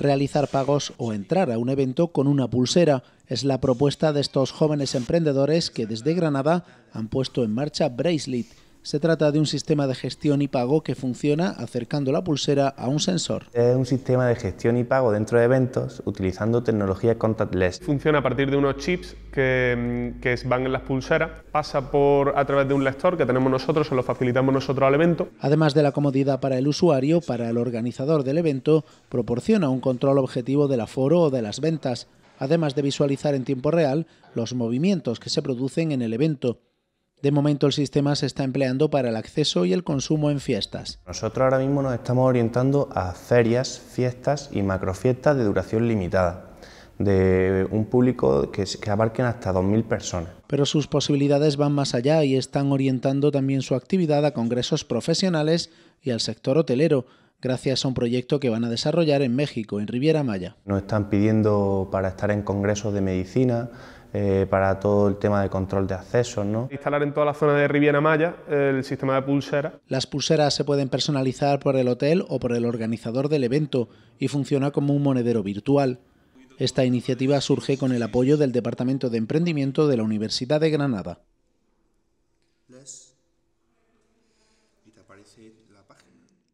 realizar pagos o entrar a un evento con una pulsera. Es la propuesta de estos jóvenes emprendedores que desde Granada han puesto en marcha Bracelet se trata de un sistema de gestión y pago que funciona acercando la pulsera a un sensor. Es un sistema de gestión y pago dentro de eventos utilizando tecnología contactless. Funciona a partir de unos chips mm, que, van en las pulseras, pasa por a través de un lector que tenemos nosotros, o lo facilitamos nosotros al evento. Además de la comodidad para el usuario, para el organizador del evento proporciona un control objetivo del aforo o de las ventas, además de visualizar en tiempo real los movimientos que se producen en el evento. De momento el sistema se está empleando para el acceso y el consumo en fiestas. Nosotros ahora mismo nos estamos orientando a ferias, fiestas y macrofiestas de duración limitada de un público que, abarquen hasta 2.000 personas. Pero sus posibilidades van más allá y están orientando también su actividad a congresos profesionales y al sector hotelero, gracias a un proyecto que van a desarrollar en México, en Riviera Maya. Nos están pidiendo para estar en congresos de medicina, eh, para todo el tema de control de accesos. Instalar en toda la zona de Riviera Maya el sistema de pulseras. Las pulseras se pueden personalizar por el hotel o por el organizador del evento y funciona como un monedero virtual. Esta iniciativa surge con el apoyo del Departamento de Emprendimiento de la Universidad de Granada. la página.